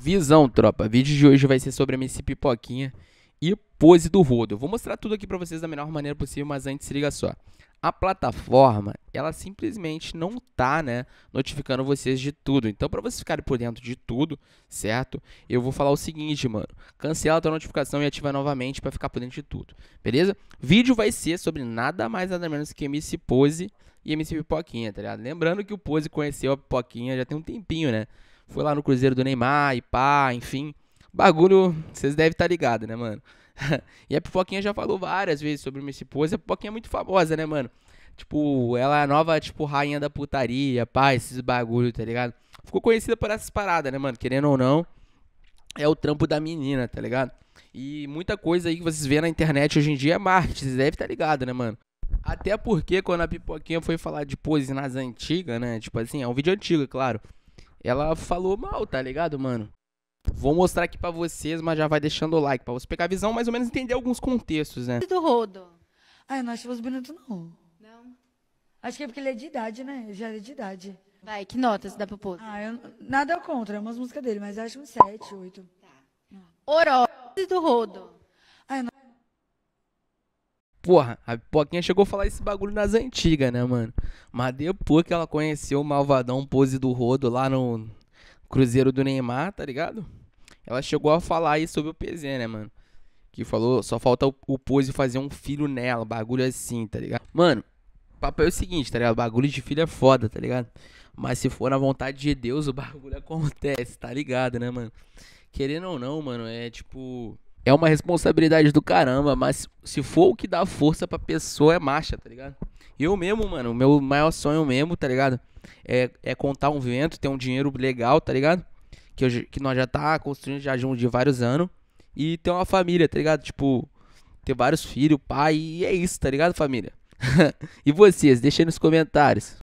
Visão, tropa. O vídeo de hoje vai ser sobre a MC Pipoquinha e pose do rodo. Eu vou mostrar tudo aqui para vocês da melhor maneira possível, mas antes se liga só. A plataforma, ela simplesmente não tá, né, notificando vocês de tudo. Então, para vocês ficarem por dentro de tudo, certo? Eu vou falar o seguinte, mano. Cancela a tua notificação e ativa novamente para ficar por dentro de tudo. Beleza? Vídeo vai ser sobre nada mais nada menos que MC Pose e MC Pipoquinha, tá ligado? Lembrando que o Pose conheceu a Pipoquinha já tem um tempinho, né? foi lá no Cruzeiro do Neymar e pá, enfim. Bagulho, vocês devem estar tá ligados, né, mano? e a Pipoquinha já falou várias vezes sobre minha esposa. A Pipoquinha é muito famosa, né, mano? Tipo, ela é a nova, tipo, rainha da putaria, pá, esses bagulho, tá ligado? Ficou conhecida por essas paradas, né, mano? Querendo ou não, é o trampo da menina, tá ligado? E muita coisa aí que vocês vêem na internet hoje em dia é marketing, vocês devem estar tá ligados, né, mano? Até porque quando a Pipoquinha foi falar de pose nas antigas, né? Tipo assim, é um vídeo antigo, é claro ela falou mal, tá ligado, mano? Vou mostrar aqui para vocês, mas já vai deixando o like para você pegar a visão, mais ou menos entender alguns contextos, né? Do rodo. Ah, eu não acho bonito, não. Não? Acho que é porque ele é de idade, né? Ele já é de idade. Vai, que notas dá pro povo Ah, eu, nada contra, é umas músicas dele, mas acho uns 7, 8. Tá. Orose do rodo. Porra, a Pipoquinha chegou a falar esse bagulho nas antigas, né, mano? Mas depois que ela conheceu o malvadão pose do rodo lá no Cruzeiro do Neymar, tá ligado? Ela chegou a falar aí sobre o PZ, né, mano? Que falou, só falta o, pose fazer um filho nela, bagulho assim, tá ligado? Mano, o papo é o seguinte, tá ligado? Bagulho de filho é foda, tá ligado? Mas se for na vontade de Deus, o bagulho acontece, tá ligado, né, mano? Querendo ou não, mano, é tipo é uma responsabilidade do caramba, mas se for o que dá força pra pessoa, é marcha, tá ligado? Eu mesmo, mano, meu maior sonho mesmo, tá ligado? É, é contar um vento, ter um dinheiro legal, tá ligado? Que, eu, que nós já tá construindo já de vários anos. E ter uma família, tá ligado? Tipo, ter vários filhos, pai, e é isso, tá ligado, família? e vocês, deixem nos comentários.